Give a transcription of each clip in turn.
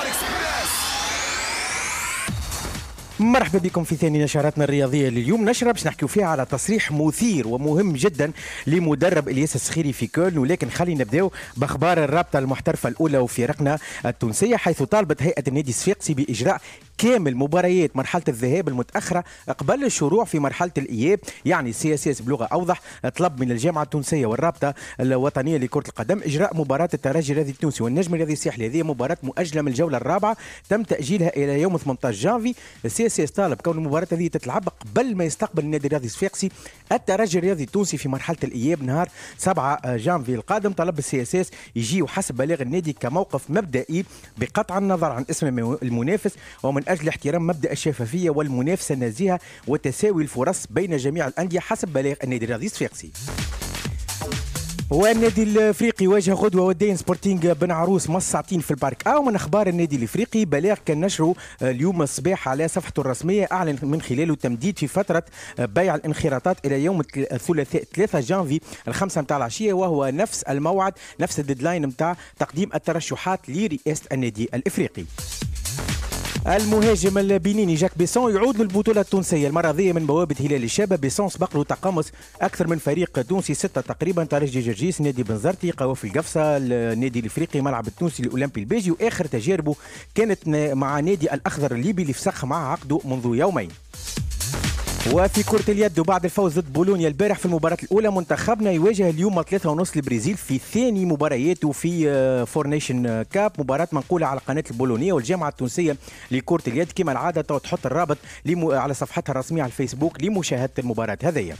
اكسبريس مرحبا بكم في ثاني نشراتنا الرياضيه لليوم نشره باش نحكيو فيها على تصريح مثير ومهم جدا لمدرب الياس السخيري في كولن ولكن خلينا نبداو باخبار الرابطه المحترفه الاولى وفرقنا التونسيه حيث طالبت هيئه النادي الصفاقسي باجراء كامل مباريات مرحله الذهاب المتاخره قبل الشروع في مرحله الاياب يعني سي اس اس بلغه اوضح طلب من الجامعه التونسيه والرابطه الوطنيه لكره القدم اجراء مباراه الترجي الرياضي التونسي والنجم الرياضي الساحلي هذه مباراه مؤجله من الجوله الرابعه تم تاجيلها الى يوم 18 جانفي السي اس اس طالب كون المباراه هذه تتلعب قبل ما يستقبل النادي الرياضي الصفاقسي الترجي الرياضي التونسي في مرحله الاياب نهار 7 جانفي القادم طلب السي اس اس يجي وحسب بلاغ النادي كموقف مبدئي بقطع النظر عن اسم المنافس ومن أجل احترام مبدأ الشفافية والمنافسة النزيهة وتساوي الفرص بين جميع الأندية حسب بلاغ النادي الرياضي الصفاقسي والنادي الافريقي واجه غدوه ودين سبورتينغ بن عروس مصعتين في البارك او آه، من اخبار النادي الافريقي بلاغ كان نشره آه، اليوم الصباح على صفحته الرسميه اعلن من خلاله التمديد في فتره آه، بيع الانخراطات الى يوم الثلاثاء 3 جانفي الخمسه نتاع العشيه وهو نفس الموعد نفس الديدلاين نتاع تقديم الترشحات لرئاسه النادي الافريقي. المهاجم البنيني جاك بيسون يعود للبطولة التونسية المرة هذه من بوابة هلال الشابة بيسون سبق له تقمص أكثر من فريق تونسي ستة تقريبا ترجي جرجيس نادي بنزرتي قوافي القفصة النادي الإفريقي ملعب التونسي الأولمبي البيجي وآخر تجاربه كانت مع نادي الأخضر الليبي اللي فسخ مع عقده منذ يومين وفي كرة اليد وبعد الفوز ضد بولونيا البارح في المباراة الأولى منتخبنا يواجه اليوم ثلاثة ونص البرازيل في ثاني مبارياته في فور نيشن كاب مباراة منقولة على قناة البولونية والجامعة التونسية لكرة اليد كما العادة تحط الرابط على صفحتها الرسمية على الفيسبوك لمشاهدة المباراة هذه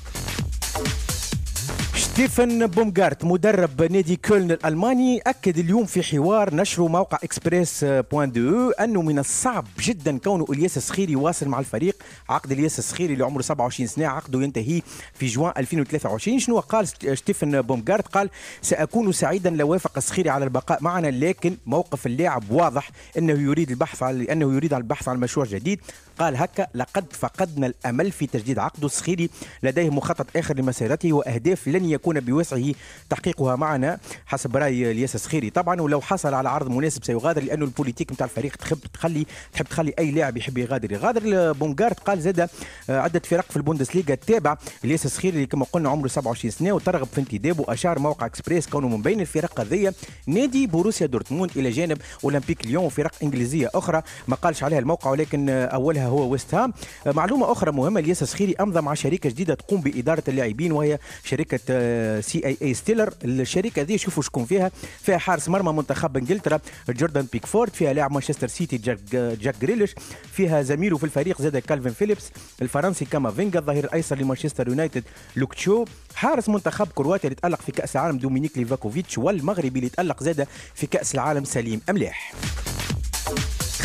ستيفن بومغارت مدرب نادي كولن الالماني اكد اليوم في حوار نشره موقع اكسبريس بوان دو انه من الصعب جدا كون الياس الصخيري واصل مع الفريق عقد الياس الصخيري اللي عمره 27 سنه عقده ينتهي في جوان 2023 شنو قال ستيفن بومغارت قال ساكون سعيدا لو وافق الصخيري على البقاء معنا لكن موقف اللاعب واضح انه يريد البحث عن انه يريد البحث عن مشروع جديد قال هكا لقد فقدنا الامل في تجديد عقده الصخيري لديه مخطط اخر لمسيرته واهداف لن يكون يكون بوسعه تحقيقها معنا حسب راي الياس السخيري طبعا ولو حصل على عرض مناسب سيغادر لانه البوليتيك نتاع الفريق تحب تخلي تحب تخلي اي لاعب يحب يغادر يغادر بونغارد قال زاد آه، عده فرق في البوندسليغا تابع الياس السخيري اللي كما قلنا عمره 27 سنه وترغب في انتدابه واشار موقع اكسبريس كونه من بين الفرق هذيا نادي بوروسيا دورتموند الى جانب اولمبيك ليون وفرق انجليزيه اخرى ما قالش عليها الموقع ولكن اولها هو ويست هام معلومه اخرى مهمه الياس السخيري امضى مع شركه جديده تقوم باداره اللاعبين وهي شركه آه، سي اي اي ستيلر الشركه دي شوفوا شكون فيها فيها حارس مرمى منتخب انجلترا جوردان بيكفورد فيها لاعب مانشستر سيتي جاك جاك جريليش فيها زميله في الفريق زاد كالفين فيليبس الفرنسي فينجا الظهير الايسر لمانشستر يونايتد لوكتشو حارس منتخب كرواتيا اللي تالق في كاس العالم دومينيك ليفاكوفيتش والمغربي اللي تالق زاد في كاس العالم سليم املاح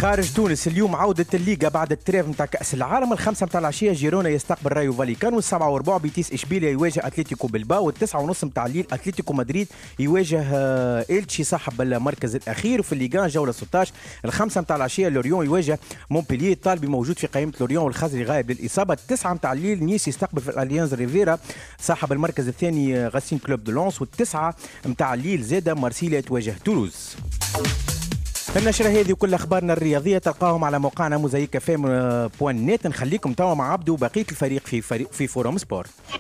خارج تونس اليوم عودة الليغا بعد التريف نتاع كأس العالم الخمسة نتاع العشية جيرونا يستقبل رايو فاليكان السبعة وربع بيتيس إشبيليا يواجه أتلتيكو بلباو والتسعة ونص نتاع الليل أتلتيكو مدريد يواجه آه، إلتشي صاحب المركز الأخير وفي الليغان جولة 16 الخمسة نتاع العشية لوريون يواجه مونبيلي الطالبي موجود في قائمة لوريون والخزري غايب للإصابة التسعة نتاع الليل نيس يستقبل في الأليانز ريفيرا صاحب المركز الثاني آه، غاسين كلوب دو لونس والتسعة نتاع الليل زادة مارسيليا تواجه تولوز النشرة هذه وكل أخبارنا الرياضية تلقاهم على موقعنا موزايك فام بوان نت نخليكم توا مع عبدو وبقية الفريق في فريق في فورم سبورت